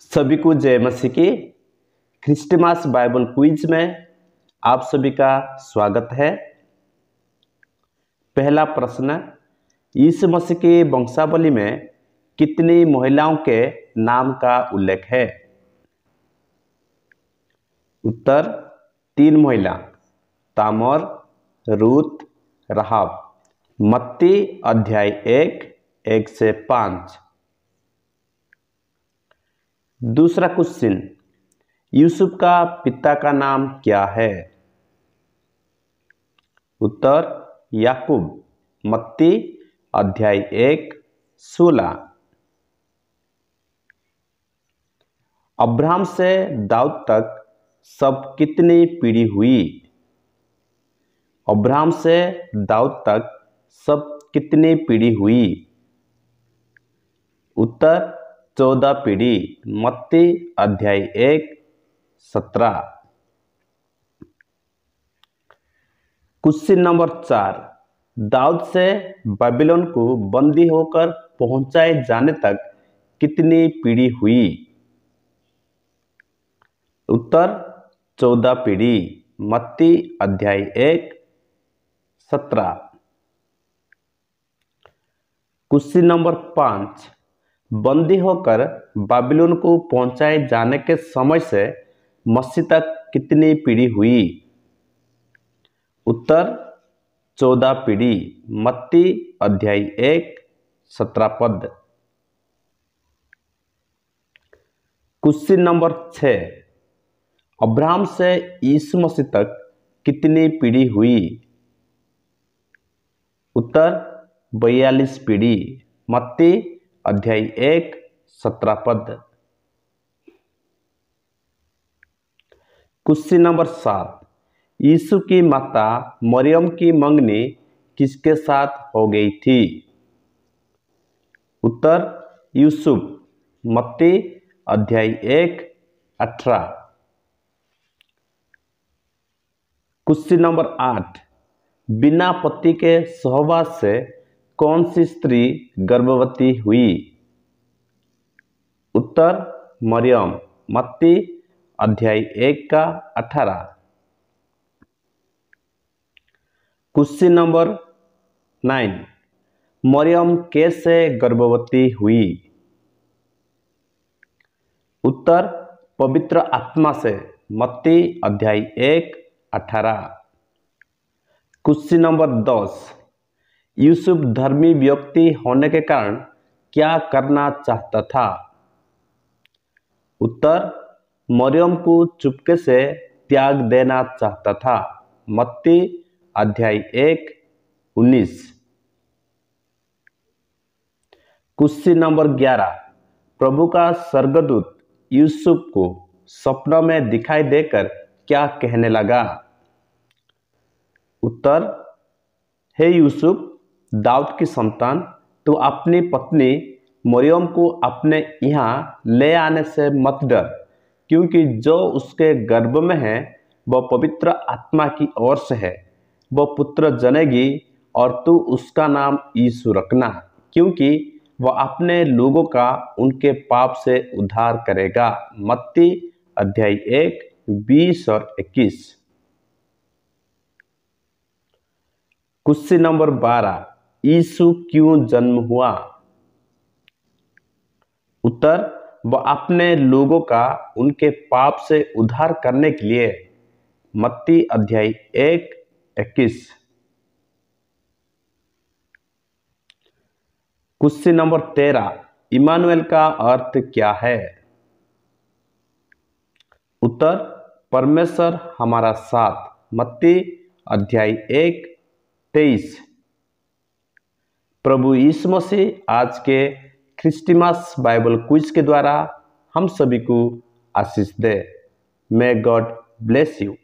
सभी को जय मसीह की क्रिस्टमास बाइबल क्विज में आप सभी का स्वागत है पहला प्रश्न इस मसीह की वंशावली में कितनी महिलाओं के नाम का उल्लेख है उत्तर तीन महिला तामर रूत रहाब मत्ती अध्याय एक एक से पाँच दूसरा क्वेश्चन यूसुफ का पिता का नाम क्या है उत्तर याकूब मत्ती अध्याय एक सोलह अब्राहम से दाऊद तक सब कितनी पीढ़ी हुई अब्राहम से दाऊद तक सब कितनी पीढ़ी हुई उत्तर चौदह पीढ़ी मत्ती अध्याय एक सत्रह क्वेश्चन नंबर चार दाऊद से बाबिलोन को बंदी होकर पहुंचाए जाने तक कितनी पीढ़ी हुई उत्तर चौदह पीढ़ी मत्ती अध्याय एक सत्रह क्वेश्चन नंबर पांच बंदी होकर बाबिलोन को पहुंचाए जाने के समय से मसीह तक कितनी पीढ़ी हुई उत्तर चौदह पीढ़ी मत्ती अध्याय एक सत्रह पद क्वेश्चन नंबर छ अब्राहम से ईस मसीह तक कितनी पीढ़ी हुई उत्तर बयालीस पीढ़ी मत्ती अध्याय एक सत्रह पद क्वेश्चन नंबर सात यीशु की माता मरियम की मंगनी किसके साथ हो गई थी उत्तर यूसुफ मत्ती अध्याय एक अठारह क्वेश्चन नंबर आठ बिना पति के सहवास से कौन सी स्त्री गर्भवती हुई उत्तर मरियम मत्ती अध्याय एक का अठारह क्वेश्चन नंबर नाइन मरियम कैसे गर्भवती हुई उत्तर पवित्र आत्मा से मत्ती अध्याय एक अठारह क्वेश्चन नंबर दस यूसुफ धर्मी व्यक्ति होने के कारण क्या करना चाहता था उत्तर मरियम को चुपके से त्याग देना चाहता था मत्ती अध्याय एक उन्नीस क्वेश्चन नंबर ग्यारह प्रभु का स्वर्गदूत यूसुफ को सपनों में दिखाई देकर क्या कहने लगा उत्तर हे यूसुफ दाऊद की संतान तो अपनी पत्नी मरियम को अपने यहाँ ले आने से मत डर क्योंकि जो उसके गर्भ में है वह पवित्र आत्मा की ओर से है वह पुत्र जनेगी और तू उसका नाम यीशु रखना क्योंकि वह अपने लोगों का उनके पाप से उद्धार करेगा मत्ती अध्याय एक बीस और इक्कीस क्वेश्चन नंबर बारह यीशु क्यों जन्म हुआ उत्तर वह अपने लोगों का उनके पाप से उद्धार करने के लिए मत्ती अध्याय एक इक्कीस क्वेश्चन नंबर तेरह इमानुएल का अर्थ क्या है उत्तर परमेश्वर हमारा साथ मत्ती अध्याय एक तेईस प्रभु यीशु मसीह आज के क्रिस्टमस बाइबल क्विज के द्वारा हम सभी को आशीष दे मे गॉड ब्लेस यू